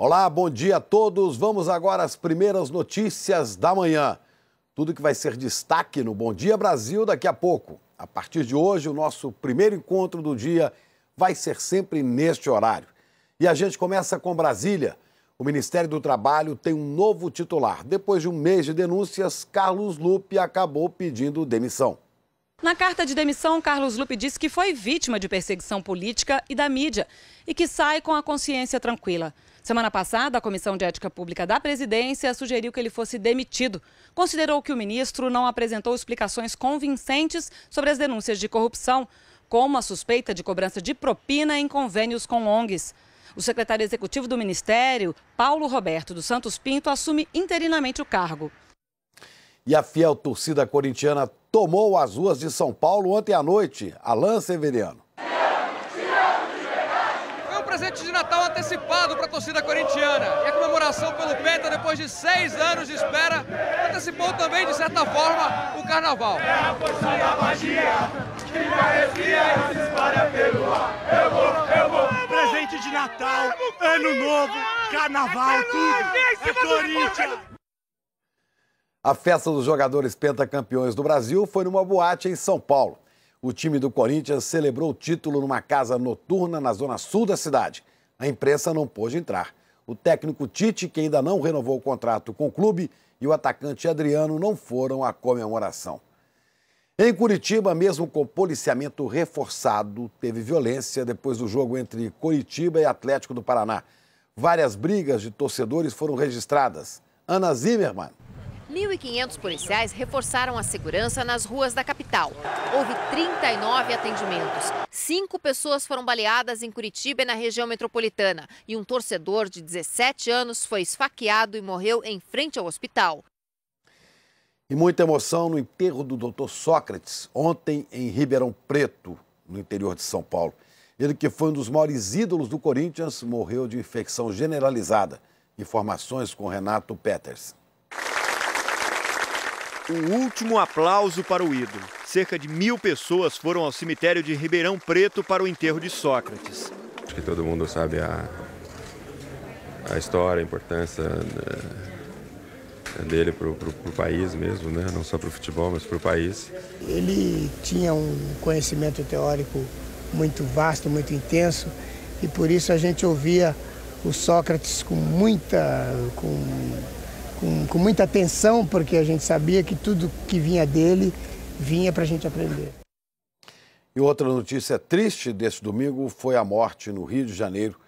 Olá, bom dia a todos. Vamos agora às primeiras notícias da manhã. Tudo que vai ser destaque no Bom Dia Brasil daqui a pouco. A partir de hoje, o nosso primeiro encontro do dia vai ser sempre neste horário. E a gente começa com Brasília. O Ministério do Trabalho tem um novo titular. Depois de um mês de denúncias, Carlos Lupe acabou pedindo demissão. Na carta de demissão, Carlos Lupe disse que foi vítima de perseguição política e da mídia e que sai com a consciência tranquila. Semana passada, a Comissão de Ética Pública da Presidência sugeriu que ele fosse demitido. Considerou que o ministro não apresentou explicações convincentes sobre as denúncias de corrupção, como a suspeita de cobrança de propina em convênios com ONGs. O secretário executivo do Ministério, Paulo Roberto dos Santos Pinto, assume interinamente o cargo. E a fiel torcida corintiana tomou as ruas de São Paulo ontem à noite. Alain Severiano. Foi um presente de Natal antecipado para a torcida corintiana. E a comemoração pelo Penta, depois de seis anos de espera, antecipou também, de certa forma, o carnaval. É a força da magia que me arrepia e se espalha pelo ar. Eu vou, eu vou. É presente de Natal, ano novo, carnaval, tudo. É Corinthians. A festa dos jogadores pentacampeões do Brasil foi numa boate em São Paulo. O time do Corinthians celebrou o título numa casa noturna na zona sul da cidade. A imprensa não pôde entrar. O técnico Tite, que ainda não renovou o contrato com o clube, e o atacante Adriano não foram à comemoração. Em Curitiba, mesmo com policiamento reforçado, teve violência depois do jogo entre Curitiba e Atlético do Paraná. Várias brigas de torcedores foram registradas. Ana Zimmermann 1.500 policiais reforçaram a segurança nas ruas da capital. Houve 39 atendimentos. Cinco pessoas foram baleadas em Curitiba e na região metropolitana. E um torcedor de 17 anos foi esfaqueado e morreu em frente ao hospital. E muita emoção no enterro do doutor Sócrates, ontem em Ribeirão Preto, no interior de São Paulo. Ele que foi um dos maiores ídolos do Corinthians, morreu de infecção generalizada. Informações com Renato Peters o último aplauso para o ídolo. Cerca de mil pessoas foram ao cemitério de Ribeirão Preto para o enterro de Sócrates. Acho que todo mundo sabe a, a história, a importância né, dele para o país mesmo, né? não só para o futebol, mas para o país. Ele tinha um conhecimento teórico muito vasto, muito intenso, e por isso a gente ouvia o Sócrates com muita. Com com, com muita atenção, porque a gente sabia que tudo que vinha dele vinha para a gente aprender. E outra notícia triste deste domingo foi a morte no Rio de Janeiro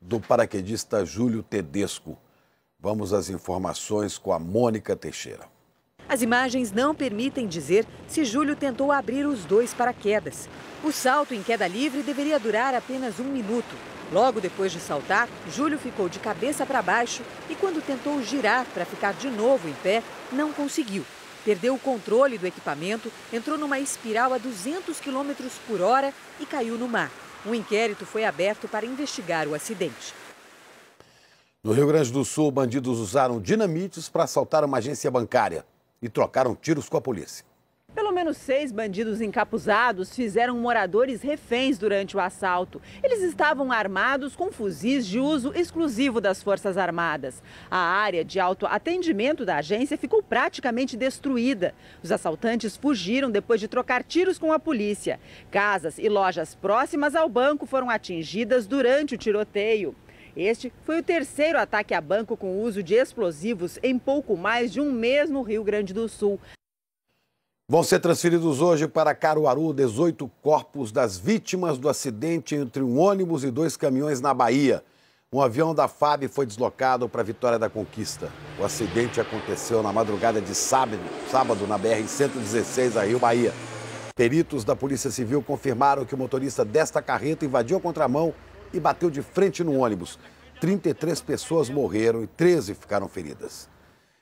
do paraquedista Júlio Tedesco. Vamos às informações com a Mônica Teixeira. As imagens não permitem dizer se Júlio tentou abrir os dois paraquedas. O salto em queda livre deveria durar apenas um minuto. Logo depois de saltar, Júlio ficou de cabeça para baixo e, quando tentou girar para ficar de novo em pé, não conseguiu. Perdeu o controle do equipamento, entrou numa espiral a 200 km por hora e caiu no mar. Um inquérito foi aberto para investigar o acidente. No Rio Grande do Sul, bandidos usaram dinamites para assaltar uma agência bancária e trocaram tiros com a polícia. Pelo menos seis bandidos encapuzados fizeram moradores reféns durante o assalto. Eles estavam armados com fuzis de uso exclusivo das Forças Armadas. A área de autoatendimento da agência ficou praticamente destruída. Os assaltantes fugiram depois de trocar tiros com a polícia. Casas e lojas próximas ao banco foram atingidas durante o tiroteio. Este foi o terceiro ataque a banco com uso de explosivos em pouco mais de um mês no Rio Grande do Sul. Vão ser transferidos hoje para Caruaru 18 corpos das vítimas do acidente entre um ônibus e dois caminhões na Bahia. Um avião da FAB foi deslocado para a Vitória da Conquista. O acidente aconteceu na madrugada de sábado, sábado na BR-116, a Rio Bahia. Peritos da Polícia Civil confirmaram que o motorista desta carreta invadiu a contramão e bateu de frente no ônibus. 33 pessoas morreram e 13 ficaram feridas.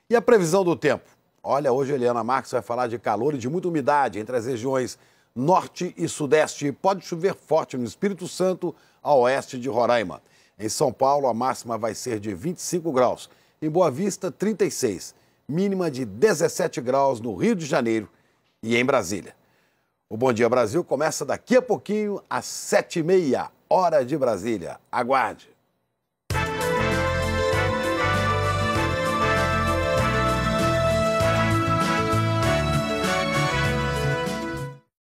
E a previsão do tempo? Olha, hoje a Eliana Marques vai falar de calor e de muita umidade entre as regiões norte e sudeste. Pode chover forte no Espírito Santo, a oeste de Roraima. Em São Paulo, a máxima vai ser de 25 graus. Em Boa Vista, 36. Mínima de 17 graus no Rio de Janeiro e em Brasília. O Bom Dia Brasil começa daqui a pouquinho, às 7h30. Hora de Brasília. Aguarde!